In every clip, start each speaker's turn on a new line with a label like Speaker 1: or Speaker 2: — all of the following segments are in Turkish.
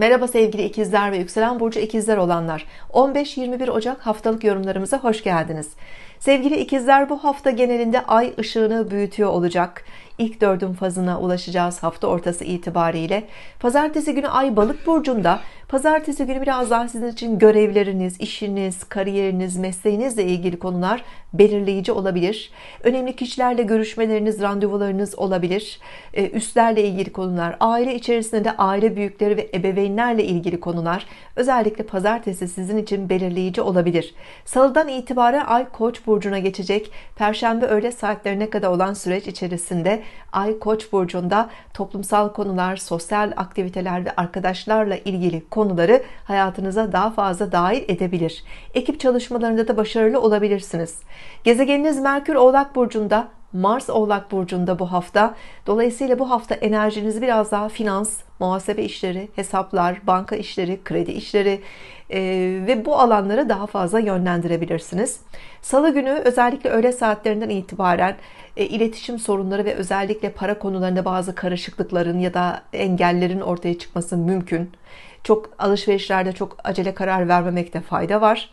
Speaker 1: Merhaba sevgili ikizler ve yükselen burcu ikizler olanlar 15-21 Ocak haftalık yorumlarımıza hoş geldiniz sevgili ikizler bu hafta genelinde ay ışığını büyütüyor olacak ilk dördün fazına ulaşacağız hafta ortası itibariyle. Pazartesi günü Ay Balık burcunda. Pazartesi günü biraz daha sizin için görevleriniz, işiniz, kariyeriniz, mesleğinizle ilgili konular belirleyici olabilir. Önemli kişilerle görüşmeleriniz, randevularınız olabilir. Ee, Üstlerle ilgili konular, aile içerisinde de aile büyükleri ve ebeveynlerle ilgili konular özellikle pazartesi sizin için belirleyici olabilir. Salıdan itibaren Ay Koç burcuna geçecek. Perşembe öğle saatlerine kadar olan süreç içerisinde Ay Koç burcunda toplumsal konular, sosyal aktiviteler ve arkadaşlarla ilgili konuları hayatınıza daha fazla dahil edebilir. Ekip çalışmalarında da başarılı olabilirsiniz. Gezegeniniz Merkür Oğlak burcunda Mars Oğlak Burcu'nda bu hafta. Dolayısıyla bu hafta enerjiniz biraz daha finans, muhasebe işleri, hesaplar, banka işleri, kredi işleri e, ve bu alanlara daha fazla yönlendirebilirsiniz. Salı günü özellikle öğle saatlerinden itibaren e, iletişim sorunları ve özellikle para konularında bazı karışıklıkların ya da engellerin ortaya çıkması mümkün. Çok alışverişlerde çok acele karar vermemekte fayda var.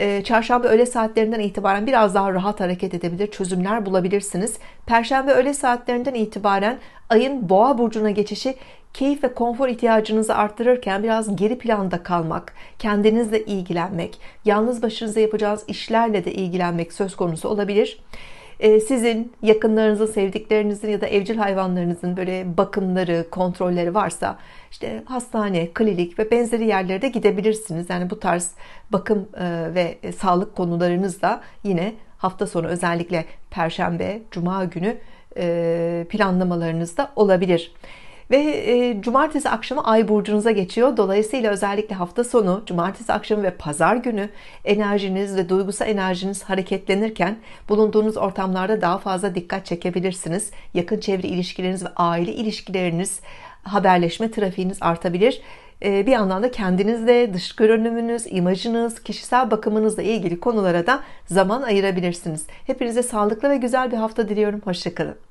Speaker 1: Ee, çarşamba öğle saatlerinden itibaren biraz daha rahat hareket edebilir, çözümler bulabilirsiniz. Perşembe öğle saatlerinden itibaren ayın boğa burcuna geçişi keyif ve konfor ihtiyacınızı arttırırken biraz geri planda kalmak, kendinizle ilgilenmek, yalnız başınıza yapacağınız işlerle de ilgilenmek söz konusu olabilir. Ee, sizin yakınlarınızın, sevdiklerinizin ya da evcil hayvanlarınızın böyle bakımları, kontrolleri varsa işte hastane, klinik ve benzeri yerlere de gidebilirsiniz. Yani bu tarz bakım e, ve e, sağlık konularınızla yine hafta sonu özellikle perşembe, cuma günü e, planlamalarınızda olabilir ve e, cumartesi akşamı ay burcunuza geçiyor. Dolayısıyla özellikle hafta sonu, cumartesi akşamı ve pazar günü enerjiniz ve duygusal enerjiniz hareketlenirken bulunduğunuz ortamlarda daha fazla dikkat çekebilirsiniz. Yakın çevre ilişkileriniz ve aile ilişkileriniz, haberleşme trafiğiniz artabilir e, bir yandan da kendinizle, dış görünümünüz, imajınız, kişisel bakımınızla ilgili konulara da zaman ayırabilirsiniz. Hepinize sağlıklı ve güzel bir hafta diliyorum. Hoşçakalın.